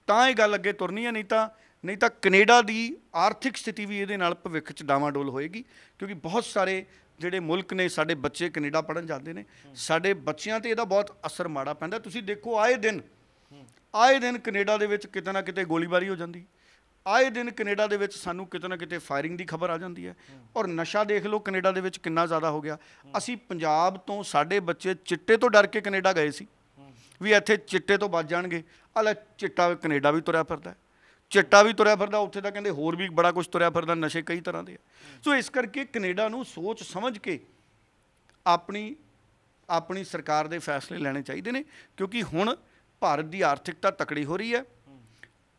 [SPEAKER 1] ਤਾਂ ਇਹ ਗੱਲ ਅੱਗੇ ਤੁਰਨੀ ਆ ਨਹੀਂ ਤਾਂ ਨਹੀਂ ਤਾਂ ਕੈਨੇਡਾ ਦੀ ਆਰਥਿਕ ਸਥਿਤੀ ਵੀ ਇਹਦੇ ਨਾਲ ਭਵਿੱਖ 'ਚ ਡਾਵਾਡੋਲ ਹੋਏਗੀ ਕਿਉਂਕਿ ਬਹੁਤ ਸਾਰੇ ਜਿਹੜੇ ਮੁਲਕ ਨੇ ਸਾਡੇ ਬੱਚੇ ਕੈਨੇਡਾ ਪੜਨ ਜਾਂਦੇ ਨੇ ਸਾਡੇ ਬੱਚਿਆਂ ਤੇ ਇਹਦਾ ਬਹੁਤ ਅਸਰ ਮਾੜਾ ਪੈਂਦਾ ਤੁਸੀਂ ਦੇਖੋ ਆਏ ਦਿਨ ਆਏ ਦਿਨ ਕੈਨੇਡਾ ਦੇ ਵਿੱਚ ਕਿਤੇ ਨਾ ਕਿਤੇ ਗੋਲੀਬਾਰੀ ਹੋ ਜਾਂਦੀ ਆਏ ਦਿਨ ਕੈਨੇਡਾ ਦੇ ਵਿੱਚ ਸਾਨੂੰ ਕਿਤੇ ਨਾ ਕਿਤੇ ਫਾਇਰਿੰਗ ਦੀ ਖਬਰ ਆ ਜਾਂਦੀ ਹੈ ਔਰ ਨਸ਼ਾ ਦੇਖ ਲਓ ਕੈਨੇਡਾ ਦੇ ਵਿੱਚ ਕਿੰਨਾ ਜ਼ਿਆਦਾ ਹੋ ਗਿਆ ਅਸੀਂ ਪੰਜਾਬ ਤੋਂ ਸਾਡੇ ਬੱਚੇ ਚਿੱਟੇ ਤੋਂ ਡਰ ਕੇ ਕੈਨੇਡਾ ਗਏ ਸੀ ਵੀ ਇੱਥੇ ਚਿੱਟੇ ਤੋਂ ਬਚ ਜਾਣਗੇ ਆ ਲੈ ਚਿੱਟਾ ਕੈਨੇਡਾ ਵੀ ਤੁਰਿਆ ਫਿਰਦਾ ਚਿੱਟਾ ਵੀ ਤੁਰਿਆ ਫਿਰਦਾ ਉੱਥੇ ਤਾਂ ਕਹਿੰਦੇ ਹੋਰ ਵੀ ਬੜਾ ਕੁਝ ਤੁਰਿਆ ਫਿਰਦਾ ਨਸ਼ੇ ਕਈ ਤਰ੍ਹਾਂ ਦੇ ਸੋ ਇਸ ਕਰਕੇ ਕੈਨੇਡਾ ਨੂੰ ਸੋਚ ਸਮਝ ਕੇ ਆਪਣੀ ਆਪਣੀ ਸਰਕਾਰ ਦੇ ਫੈਸਲੇ ਲੈਣੇ ਚਾਹੀਦੇ ਨੇ ਕਿਉਂਕਿ ਹੁਣ ਭਾਰਤ ਦੀ ਆਰਥਿਕਤਾ ਤਕੜੀ ਹੋ ਰਹੀ ਹੈ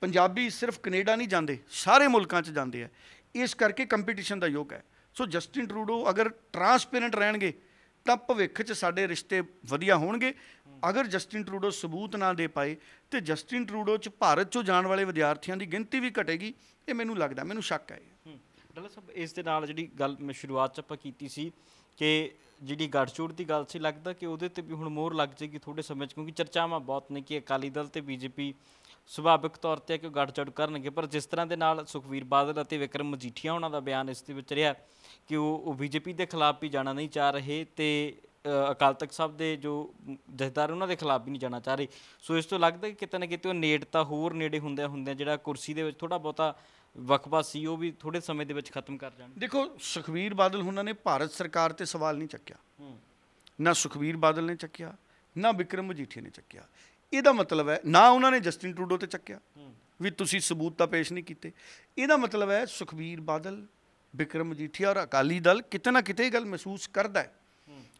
[SPEAKER 1] ਪੰਜਾਬੀ ਸਿਰਫ ਕੈਨੇਡਾ ਨਹੀਂ ਜਾਂਦੇ ਸਾਰੇ ਮੁਲਕਾਂ 'ਚ ਜਾਂਦੇ ਆ ਇਸ ਕਰਕੇ ਕੰਪੀਟੀਸ਼ਨ ਦਾ ਯੋਗ ਹੈ ਸੋ ਜਸਟਿਨ ਟਰੂਡੋ ਅਗਰ ਟਰਾਂਸਪੇਰੈਂਟ ਰਹਿਣਗੇ ਤਾਂ ਭਵਿੱਖ 'ਚ ਸਾਡੇ ਰਿਸ਼ਤੇ ਵਧੀਆ ਹੋਣਗੇ ਅਗਰ ਜਸਟਿਨ ਟਰੂਡੋ ਸਬੂਤ ਨਾ ਦੇ ਪਾਏ ਤੇ ਜਸਟਿਨ ਟਰੂਡੋ 'ਚ ਭਾਰਤ 'ਚੋਂ ਜਾਣ ਵਾਲੇ ਵਿਦਿਆਰਥੀਆਂ ਦੀ ਗਿਣਤੀ ਵੀ ਘਟੇਗੀ ਇਹ ਮੈਨੂੰ ਲੱਗਦਾ ਮੈਨੂੰ ਸ਼ੱਕ ਹੈ
[SPEAKER 2] ਡਾਲਾ ਸਾਹਿਬ ਇਸ ਦੇ ਨਾਲ ਜਿਹੜੀ ਗੱਲ ਮੈਂ ਸ਼ੁਰੂਆਤ 'ਚ ਆਪਾਂ ਕੀਤੀ ਸੀ ਕਿ ਜਿਹੜੀ ਗੱਠਜੋੜ ਦੀ ਗੱਲ ਸੀ ਲੱਗਦਾ ਕਿ ਉਹਦੇ ਤੇ ਵੀ ਹੁਣ ਮੋਹਰ ਲੱਗ ਜੇਗੀ ਥੋੜੇ ਸਮੇਂ 'ਚ ਕਿਉਂਕਿ ਚਰਚਾਵਾਂ ਬਹੁਤ ਨੇ ਕਿ ਅਕਾਲੀ ਦਲ ਤੇ ਬੀਜੇਪੀ ਸੁਭਾਵਿਕ ਤੌਰ ਤੇ ਕਿ ਗੱਠਜੋੜ ਕਰਨਗੇ ਪਰ ਜਿਸ ਤਰ੍ਹਾਂ ਦੇ ਨਾਲ ਸੁਖਵੀਰ ਬਾਦਲ ਅਤੇ ਵਿਕਰਮ ਮਜੀਠੀਆ ਉਹਨਾਂ ਦਾ ਬਿਆਨ ਇਸ ਦੇ ਵਿੱਚ ਰਿਹਾ ਕਿ ਉਹ ਬੀਜੇਪੀ ਦੇ ਖਿਲਾਫ ਵੀ ਜਾਣਾ ਨਹੀਂ ਚਾਹ ਰਹੇ ਤੇ ਅਕਾਲ ਤਖਤ ਸਾਹਿਬ ਦੇ ਜੋ ਜਥੇਦਾਰ ਉਹਨਾਂ ਦੇ ਖਿਲਾਫ ਵੀ ਨਹੀਂ ਜਾਣਾ ਚਾਹ ਰਹੇ ਸੋ ਇਸ ਤੋਂ ਲੱਗਦਾ ਕਿ ਕਿਤੇ ਨਾ ਕਿਤੇ ਉਹ ਨੇੜਤਾ ਹੋਰ ਨੇੜੇ ਹੁੰਦੇ ਹੁੰਦੇ ਜਿਹੜਾ ਕੁਰਸੀ ਦੇ ਵਿੱਚ ਥੋੜਾ ਬਹੁਤਾ ਵਕਬਾ ਸੀ ਉਹ ਵੀ ਥੋੜੇ ਸਮੇਂ ਦੇ ਵਿੱਚ ਖਤਮ ਕਰ ਜਾਣਗੇ
[SPEAKER 1] ਦੇਖੋ ਸੁਖਵੀਰ ਬਾਦਲ ਉਹਨਾਂ ਨੇ ਭਾਰਤ ਸਰਕਾਰ ਤੇ ਸਵਾਲ ਨਹੀਂ ਚੱਕਿਆ ਨਾ ਸੁਖਵੀਰ ਬਾਦਲ ਨੇ ਚੱਕਿਆ ਨਾ ਵਿਕਰਮ ਮਜੀਠੀਆ ਨੇ ਚੱਕਿਆ ਇਹਦਾ ਮਤਲਬ ਹੈ ਨਾ ਉਹਨਾਂ ਨੇ ਜਸਟਿਨ ਟਰੂਡੋ ਤੇ ਚੱਕਿਆ ਵੀ ਤੁਸੀਂ ਸਬੂਤ ਤਾਂ ਪੇਸ਼ ਨਹੀਂ ਕੀਤੇ ਇਹਦਾ ਮਤਲਬ ਹੈ ਸੁਖਬੀਰ ਬਾਦਲ ਵਿਕਰਮ ਜੀਠੀਆ ਔਰ ਅਕਾਲੀ ਦਲ ਕਿਤੇ ਨਾ ਕਿਤੇ ਇਹ ਗੱਲ ਮਹਿਸੂਸ ਕਰਦਾ ਹੈ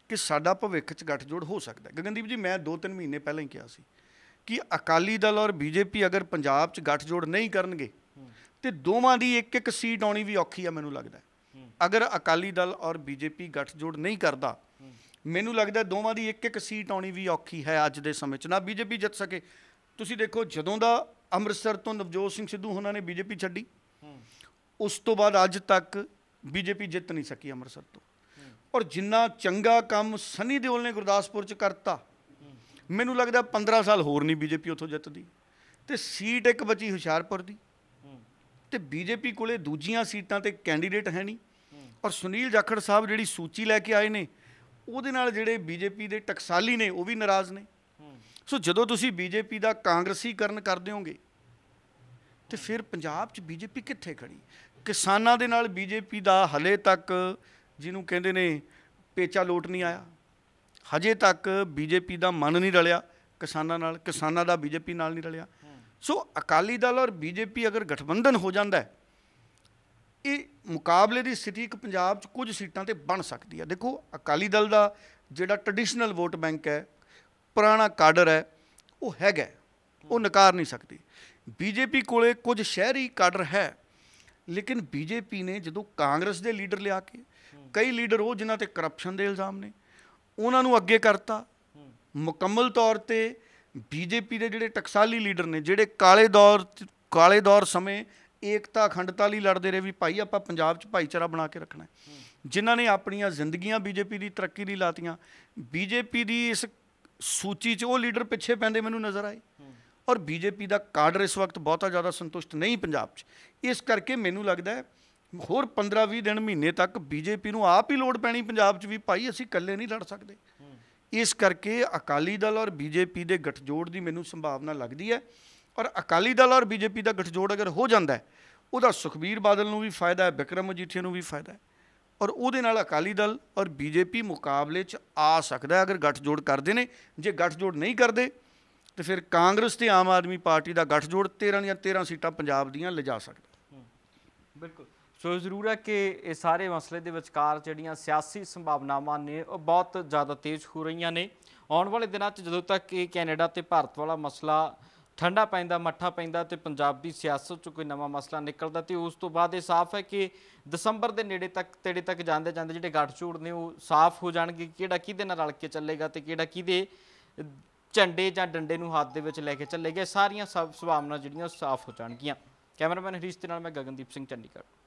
[SPEAKER 1] ਕਿ ਸਾਡਾ ਭਵਿੱਖ 'ਚ ਗੱਠਜੋੜ ਹੋ ਸਕਦਾ ਹੈ ਗਗਨਦੀਪ ਜੀ ਮੈਂ 2-3 ਮਹੀਨੇ ਪਹਿਲਾਂ ਹੀ ਕਿਹਾ ਸੀ ਕਿ ਅਕਾਲੀ ਦਲ ਔਰ ਬੀਜੇਪੀ ਅਗਰ ਪੰਜਾਬ 'ਚ ਗੱਠਜੋੜ ਨਹੀਂ ਕਰਨਗੇ ਤੇ ਦੋਵਾਂ ਦੀ ਇੱਕ ਇੱਕ ਸੀਟ ਆਉਣੀ ਵੀ ਔਖੀ ਆ ਮੈਨੂੰ ਲੱਗਦਾ ਅਗਰ ਅਕਾਲੀ ਦਲ ਔਰ ਬੀਜੇਪੀ ਗੱਠਜੋੜ ਨਹੀਂ ਕਰਦਾ ਮੈਨੂੰ ਲੱਗਦਾ ਦੋਵਾਂ ਦੀ ਇੱਕ ਇੱਕ ਸੀਟ ਆਉਣੀ ਵੀ ਔਖੀ ਹੈ ਅੱਜ ਦੇ ਸਮੇਂ 'ਚ ਨਾ ਬੀਜੇਪੀ ਜਿੱਤ ਸਕੇ ਤੁਸੀਂ ਦੇਖੋ ਜਦੋਂ ਦਾ ਅੰਮ੍ਰਿਤਸਰ ਤੋਂ ਨਵਜੋਤ ਸਿੰਘ ਸਿੱਧੂ ਉਹਨਾਂ ਨੇ ਬੀਜੇਪੀ ਛੱਡੀ ਉਸ ਤੋਂ ਬਾਅਦ ਅੱਜ ਤੱਕ ਬੀਜੇਪੀ ਜਿੱਤ ਨਹੀਂ ਸਕੀ ਅੰਮ੍ਰਿਤਸਰ ਤੋਂ ਔਰ ਜਿੰਨਾ ਚੰਗਾ ਕੰਮ ਸਨੀ ਦਿਓਲ ਨੇ ਗੁਰਦਾਸਪੁਰ 'ਚ ਕਰਤਾ ਮੈਨੂੰ ਲੱਗਦਾ 15 ਸਾਲ ਹੋਰ ਨਹੀਂ ਬੀਜੇਪੀ ਉੱਥੋਂ ਜਿੱਤਦੀ ਤੇ ਸੀਟ ਇੱਕ ਬਚੀ ਹੁਸ਼ਿਆਰਪੁਰ ਦੀ ਤੇ ਬੀਜੇਪੀ ਕੋਲੇ ਦੂਜੀਆਂ ਸੀਟਾਂ ਤੇ ਕੈਂਡੀਡੇਟ ਹੈ ਨਹੀਂ ਔਰ ਸੁਨੀਲ ਜਾਖੜ ਸਾਹਿਬ ਜਿਹੜੀ ਸੂਚੀ ਲੈ ਕੇ ਆਏ ਨੇ ਉਹਦੇ ਨਾਲ ਜਿਹੜੇ ਬੀਜੇਪੀ ਦੇ ਟਕਸਾਲੀ ਨੇ ਉਹ ਵੀ ਨਾਰਾਜ਼ ਨੇ ਸੋ ਜਦੋਂ ਤੁਸੀਂ ਬੀਜੇਪੀ ਦਾ ਕਾਂਗਰਸੀਕਰਨ ਕਰ ਦਿਓਗੇ ਤੇ ਫਿਰ ਪੰਜਾਬ 'ਚ ਬੀਜੇਪੀ ਕਿੱਥੇ ਖੜੀ ਕਿਸਾਨਾਂ ਦੇ ਨਾਲ ਬੀਜੇਪੀ ਦਾ ਹਲੇ ਤੱਕ ਜਿਹਨੂੰ ਕਹਿੰਦੇ ਨੇ ਪੇਚਾ ਲੋਟ ਨਹੀਂ ਆਇਆ ਹਜੇ ਤੱਕ ਬੀਜੇਪੀ ਦਾ ਮਨ ਨਹੀਂ ਰਲਿਆ ਕਿਸਾਨਾਂ ਨਾਲ ਕਿਸਾਨਾਂ ਦਾ ਬੀਜੇਪੀ ਨਾਲ ਨਹੀਂ ਰਲਿਆ ਸੋ ਅਕਾਲੀ ਦਲ ਔਰ ਬੀਜੇਪੀ ਅਗਰ ਗਠਬੰਧਨ ਹੋ ਜਾਂਦਾ ਹੈ ਇਹ ਮੁਕਾਬਲੇ ਦੀ ਸਥਿਤੀ ਇੱਕ ਪੰਜਾਬ 'ਚ ਕੁਝ ਸੀਟਾਂ ਤੇ ਬਣ ਸਕਦੀ ਹੈ ਦੇਖੋ ਅਕਾਲੀ ਦਲ ਦਾ ਜਿਹੜਾ ਟ੍ਰੈਡੀਸ਼ਨਲ ਵੋਟ ਬੈਂਕ ਹੈ ਪੁਰਾਣਾ ਕਾਡਰ ਹੈ ਉਹ ਹੈਗਾ ਉਹ ਨਕਾਰ ਨਹੀਂ ਸਕਦੀ ਬੀਜੇਪੀ ਕੋਲੇ ਕੁਝ ਸ਼ਹਿਰੀ ਕਾਡਰ ਹੈ ਲੇਕਿਨ ਬੀਜੇਪੀ ਨੇ ਜਦੋਂ ਕਾਂਗਰਸ ਦੇ ਲੀਡਰ ਲਿਆ ਕੇ ਕਈ ਲੀਡਰ ਉਹ ਜਿਨ੍ਹਾਂ ਤੇ ਕਰਪਸ਼ਨ ਦੇ ਇਲਜ਼ਾਮ ਨੇ ਉਹਨਾਂ ਨੂੰ ਅੱਗੇ ਕਰਤਾ ਮੁਕੰਮਲ ਤੌਰ ਤੇ ਬੀਜੇਪੀ ਦੇ ਜਿਹੜੇ ਟਕਸਾਲੀ ਲੀਡਰ ਨੇ ਜਿਹੜੇ ਕਾਲੇ ਦੌਰ ਕਾਲੇ ਦੌਰ ਸਮੇਂ ਏਕਤਾ ਅਖੰਡਤਾ ਲਈ ਲੜਦੇ ਰਹੇ ਵੀ ਭਾਈ ਆਪਾਂ ਪੰਜਾਬ 'ਚ ਭਾਈਚਾਰਾ ਬਣਾ ਕੇ ਰੱਖਣਾ ਜਿਨ੍ਹਾਂ ਨੇ ਆਪਣੀਆਂ ਜ਼ਿੰਦਗੀਆਂ ਬੀਜੇਪੀ ਦੀ ਤਰੱਕੀ ਲਈ ਲਾਤੀਆਂ ਬੀਜੇਪੀ ਦੀ ਇਸ ਸੂਚੀ 'ਚ ਉਹ ਲੀਡਰ ਪਿੱਛੇ ਪੈਂਦੇ ਮੈਨੂੰ ਨਜ਼ਰ ਆਏ ਔਰ ਬੀਜੇਪੀ ਦਾ ਕਾਡਰ ਇਸ ਵਕਤ ਬਹੁਤਾ ਜ਼ਿਆਦਾ ਸੰਤੁਸ਼ਟ ਨਹੀਂ ਪੰਜਾਬ 'ਚ ਇਸ ਕਰਕੇ ਮੈਨੂੰ ਲੱਗਦਾ ਹੈ ਹੋਰ 15-20 ਦਿਨ ਮਹੀਨੇ ਤੱਕ ਬੀਜੇਪੀ ਨੂੰ ਆਪ ਹੀ ਲੋੜ ਪੈਣੀ ਪੰਜਾਬ 'ਚ ਵੀ ਭਾਈ ਅਸੀਂ ਇਕੱਲੇ ਨਹੀਂ ਲੜ ਸਕਦੇ ਇਸ ਕਰਕੇ ਅਕਾਲੀ ਦਲ ਔਰ ਬੀਜੇਪੀ ਦੇ ਗਠਜੋੜ ਦੀ ਮੈਨੂੰ ਸੰਭਾਵਨਾ ਲੱਗਦੀ ਹੈ ਔਰ ਅਕਾਲੀ ਦਲ ਔਰ ਬੀਜੇਪੀ ਦਾ ਗਠਜੋੜ ਅਗਰ ਹੋ ਜਾਂਦਾ ਉਹਦਾ ਸੁਖਬੀਰ ਬਾਦਲ ਨੂੰ ਵੀ ਫਾਇਦਾ ਹੈ ਬਿਕਰਮ ਮਜੀਠੀਆ ਨੂੰ ਵੀ ਫਾਇਦਾ ਹੈ ਔਰ ਉਹਦੇ ਨਾਲ ਅਕਾਲੀ ਦਲ ਔਰ ਬੀਜੇਪੀ ਮੁਕਾਬਲੇ 'ਚ ਆ ਸਕਦਾ ਅਗਰ ਗਠਜੋੜ ਕਰਦੇ ਨੇ ਜੇ ਗਠਜੋੜ ਨਹੀਂ ਕਰਦੇ ਤੇ ਫਿਰ ਕਾਂਗਰਸ ਤੇ ਆਮ ਆਦਮੀ ਪਾਰਟੀ ਦਾ ਗੱਠਜੋੜ 13 ਦੀਆਂ 13 ਸੀਟਾਂ ਪੰਜਾਬ ਦੀਆਂ ਲਿਜਾ ਸਕਦਾ
[SPEAKER 2] ਬਿਲਕੁਲ ਸੋ ਜ਼ਰੂਰ ਹੈ ਕਿ ਇਹ ਸਾਰੇ ਮਸਲੇ ਦੇ ਵਿਚਕਾਰ ਜਿਹੜੀਆਂ ਸਿਆਸੀ ਸੰਭਾਵਨਾਵਾਂ ਨੇ ਉਹ ਬਹੁਤ ਜ਼ਿਆਦਾ ਤੇਜ਼ ਹੋ ਰਹੀਆਂ ਨੇ ਆਉਣ ਵਾਲੇ ਦਿਨਾਂ 'ਚ ਜਦੋਂ ਤੱਕ ਇਹ ਕੈਨੇਡਾ ਤੇ ਭਾਰਤ ਵਾਲਾ ਮਸਲਾ ਠੰਡਾ ਪੈਂਦਾ ਮੱਠਾ ਪੈਂਦਾ ਤੇ ਪੰਜਾਬ ਦੀ ਸਿਆਸਤ 'ਚ ਕੋਈ ਨਵਾਂ ਮਸਲਾ ਨਿਕਲਦਾ ਤੇ ਉਸ ਤੋਂ ਬਾਅਦ ਇਹ ਸਾਫ਼ ਹੈ ਕਿ ਦਸੰਬਰ ਦੇ ਨੇੜੇ ਤੱਕ ਤੇੜੇ ਤੱਕ ਜਾਂਦੇ ਜਾਂਦੇ ਜਿਹੜੇ ਗੱਠਜੋੜ ਨੇ ਉਹ ਸਾਫ਼ ਹੋ ਜਾਣਗੇ ਕਿਹੜਾ ਕਿਹਦੇ ਨਾਲ ਰਲ ਕੇ ਚੱਲੇਗਾ ਤੇ ਕਿਹੜਾ ਕਿਹਦੇ ਝੰਡੇ ਜਾਂ ਡੰਡੇ ਨੂੰ ਹੱਥ ਦੇ ਵਿੱਚ ਲੈ ਕੇ ਚੱਲੇਗਾ ਸਾਰੀਆਂ ਸਭ ਸੁਭਾਵਨਾ ਜਿਹੜੀਆਂ ਸਾਫ਼ ਹੋ ਜਾਣਗੀਆਂ ਕੈਮਰਾਮੈਨ ਹਰੀਸ਼ ਦੇ ਨਾਲ ਮੈਂ ਗਗਨਦੀਪ ਸਿੰਘ ਚੰਡੀਗੜ੍ਹ